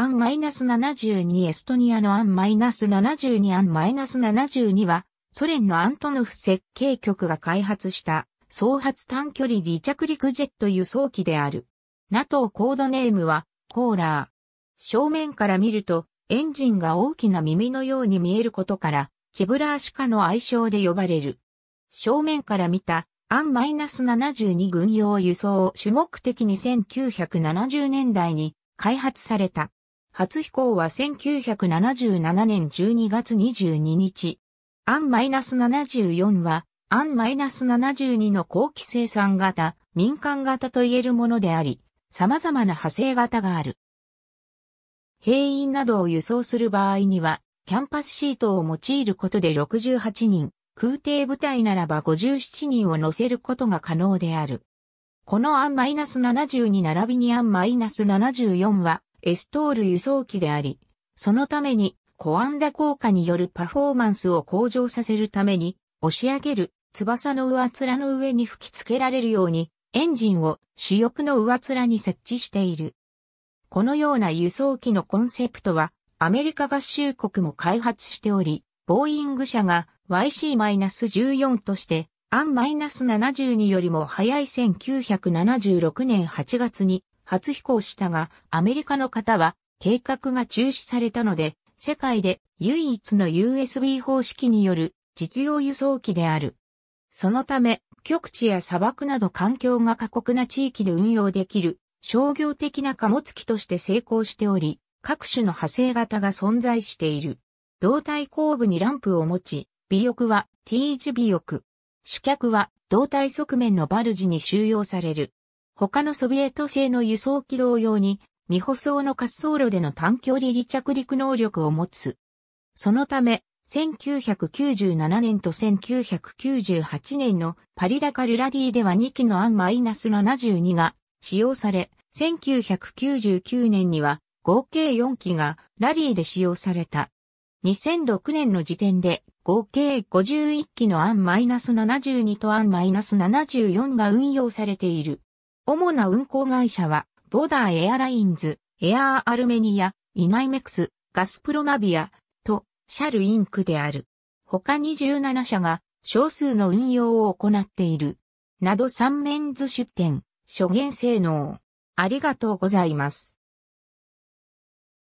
アンマイナス -72 エストニアのアンマイナス -72 アンマイナス -72 は、ソ連のアントノフ設計局が開発した、総発短距離離着陸ジェット輸送機である。NATO コードネームは、コーラー。正面から見ると、エンジンが大きな耳のように見えることから、チェブラーシカの愛称で呼ばれる。正面から見た、アンマイナス -72 軍用輸送を主目的に1970年代に開発された。初飛行は1977年12月22日。アン -74 は、アン -72 の後期生産型、民間型と言えるものであり、様々な派生型がある。兵員などを輸送する場合には、キャンパスシートを用いることで68人、空挺部隊ならば57人を乗せることが可能である。このアン -72 並びにアン -74 は、エストール輸送機であり、そのためにコアンダ効果によるパフォーマンスを向上させるために、押し上げる翼の上面の上に吹き付けられるように、エンジンを主翼の上面に設置している。このような輸送機のコンセプトは、アメリカ合衆国も開発しており、ボーイング社が YC-14 として、アン -72 よりも早い1976年8月に初飛行したが、アメリカの方は計画が中止されたので、世界で唯一の USB 方式による実用輸送機である。そのため、極地や砂漠など環境が過酷な地域で運用できる商業的な貨物機として成功しており、各種の派生型が存在している。胴体後部にランプを持ち、尾翼は T 字尾翼。主脚は胴体側面のバルジに収容される。他のソビエト製の輸送機同様に、未舗装の滑走路での短距離離着陸能力を持つ。そのため、1997年と1998年のパリダカルラリーでは2機のアンマイナス -72 が使用され、1999年には合計4機がラリーで使用された。2006年の時点で合計51機のアンマイナス -72 とアンマイナス -74 が運用されている。主な運航会社は、ボーダーエアラインズ、エアーアルメニア、イナイメクス、ガスプロマビア、と、シャルインクである。他27社が、少数の運用を行っている。など三面図出展、諸言性能。ありがとうございます。